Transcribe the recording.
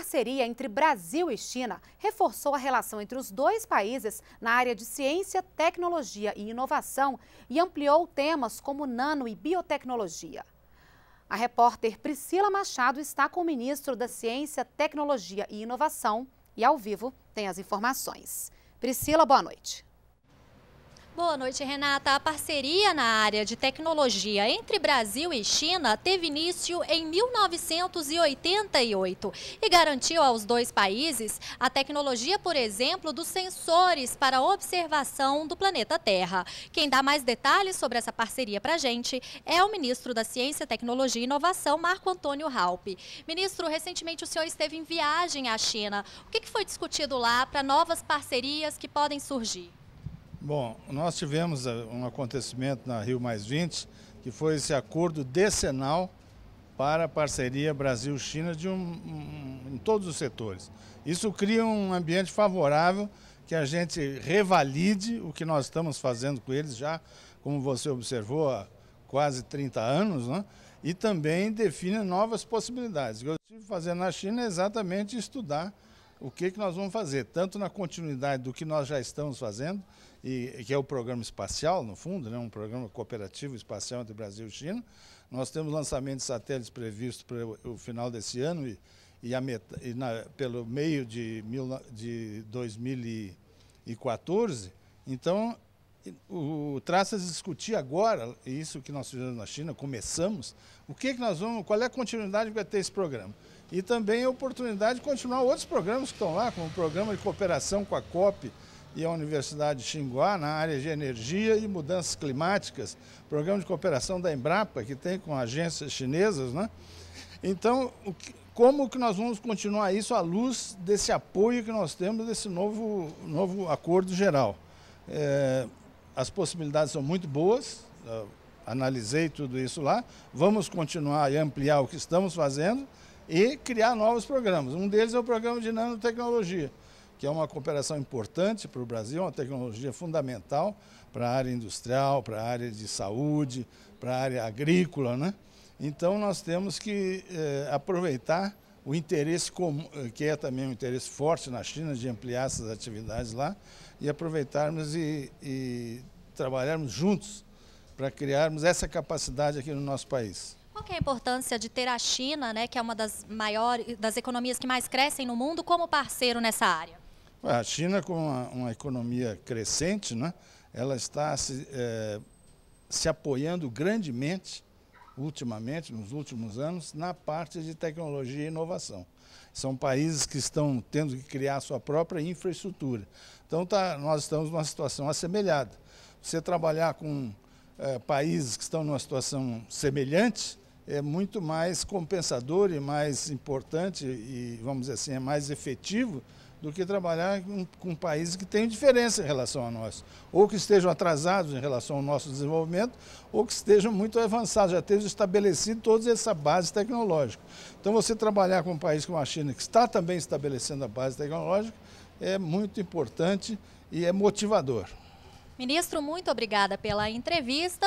parceria entre Brasil e China reforçou a relação entre os dois países na área de ciência, tecnologia e inovação e ampliou temas como nano e biotecnologia. A repórter Priscila Machado está com o ministro da Ciência, Tecnologia e Inovação e, ao vivo, tem as informações. Priscila, boa noite. Boa noite, Renata. A parceria na área de tecnologia entre Brasil e China teve início em 1988 e garantiu aos dois países a tecnologia, por exemplo, dos sensores para observação do planeta Terra. Quem dá mais detalhes sobre essa parceria para a gente é o ministro da Ciência, Tecnologia e Inovação, Marco Antônio Raup. Ministro, recentemente o senhor esteve em viagem à China. O que foi discutido lá para novas parcerias que podem surgir? Bom, nós tivemos eh, um acontecimento na Rio Mais 20, que foi esse acordo decenal para a parceria Brasil-China um, um, em todos os setores. Isso cria um ambiente favorável que a gente revalide o que nós estamos fazendo com eles já, como você observou, há quase 30 anos, né? e também define novas possibilidades. O que eu estive fazendo na China é exatamente estudar o que, que nós vamos fazer, tanto na continuidade do que nós já estamos fazendo, e, que é o programa espacial, no fundo, né, um programa cooperativo espacial entre Brasil e China. Nós temos lançamento de satélites previsto para o final desse ano e, e, a meta, e na, pelo meio de, mil, de 2014. Então, o Traças discutir agora, isso que nós fizemos na China, começamos, o que, que nós vamos, qual é a continuidade que vai ter esse programa e também a oportunidade de continuar outros programas que estão lá, como o programa de cooperação com a COP e a Universidade de Xinguá na área de energia e mudanças climáticas, programa de cooperação da Embrapa, que tem com agências chinesas, né? Então, que, como que nós vamos continuar isso à luz desse apoio que nós temos desse novo, novo acordo geral? É, as possibilidades são muito boas, analisei tudo isso lá, vamos continuar e ampliar o que estamos fazendo, e criar novos programas. Um deles é o programa de nanotecnologia, que é uma cooperação importante para o Brasil, é uma tecnologia fundamental para a área industrial, para a área de saúde, para a área agrícola. Né? Então, nós temos que eh, aproveitar o interesse comum, eh, que é também um interesse forte na China de ampliar essas atividades lá e aproveitarmos e, e trabalharmos juntos para criarmos essa capacidade aqui no nosso país. Qual é a importância de ter a China, né, que é uma das maiores, das economias que mais crescem no mundo, como parceiro nessa área? A China, com uma, uma economia crescente, né, ela está se, é, se apoiando grandemente, ultimamente, nos últimos anos, na parte de tecnologia e inovação. São países que estão tendo que criar sua própria infraestrutura. Então, tá, nós estamos numa situação assemelhada. Você trabalhar com é, países que estão numa situação semelhante, é muito mais compensador e mais importante e, vamos dizer assim, é mais efetivo do que trabalhar com, com países que têm diferença em relação a nós, ou que estejam atrasados em relação ao nosso desenvolvimento, ou que estejam muito avançados, já tenham estabelecido toda essa base tecnológica. Então, você trabalhar com um país como a China, que está também estabelecendo a base tecnológica, é muito importante e é motivador. Ministro, muito obrigada pela entrevista.